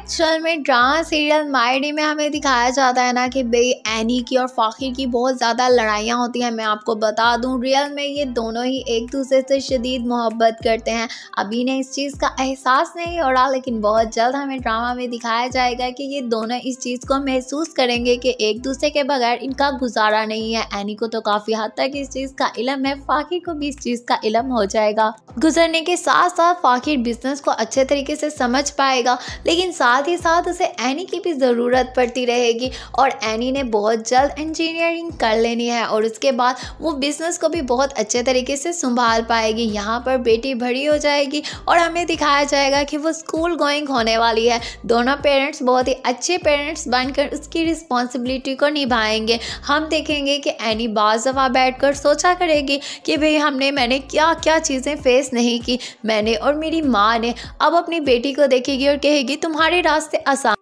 actual में drama serial मायडी में हमें दिखाया जाता है ना कि भाई एनी की और फ़ाखिर की बहुत ज़्यादा लड़ाइयाँ होती हैं मैं आपको बता दूँ रियल में ये दोनों ही एक दूसरे से शदीद मोहब्बत करते हैं अभी ने इस चीज़ का एहसास नहीं हो रहा लेकिन बहुत जल्द हमें ड्रामा में दिखाया जाएगा कि ये दोनों इस चीज़ को महसूस करेंगे कि एक दूसरे के बगैर इनका गुजारा नहीं है एनी को तो काफ़ी हद तक इस चीज़ का इलम है फ़ाखिर को भी इस चीज़ का इलम हो जाएगा गुजरने के साथ साथ फ़ाखिर बिजनेस को अच्छे तरीके से समझ पाएगा लेकिन साथ साथ ही साथ उसे एनी की भी ज़रूरत पड़ती रहेगी और एनी ने बहुत जल्द इंजीनियरिंग कर लेनी है और उसके बाद वो बिज़नेस को भी बहुत अच्छे तरीके से संभाल पाएगी यहाँ पर बेटी बड़ी हो जाएगी और हमें दिखाया जाएगा कि वो स्कूल गोइंग होने वाली है दोनों पेरेंट्स बहुत ही अच्छे पेरेंट्स बनकर उसकी रिस्पॉन्सिबिलिटी को निभाएंगे हम देखेंगे कि एनी बाज दफ़ा बैठ सोचा करेगी कि भाई हमने मैंने क्या क्या चीज़ें फेस नहीं की मैंने और मेरी माँ ने अब अपनी बेटी को देखेगी और कहेगी तुम्हारे रास्ते आसान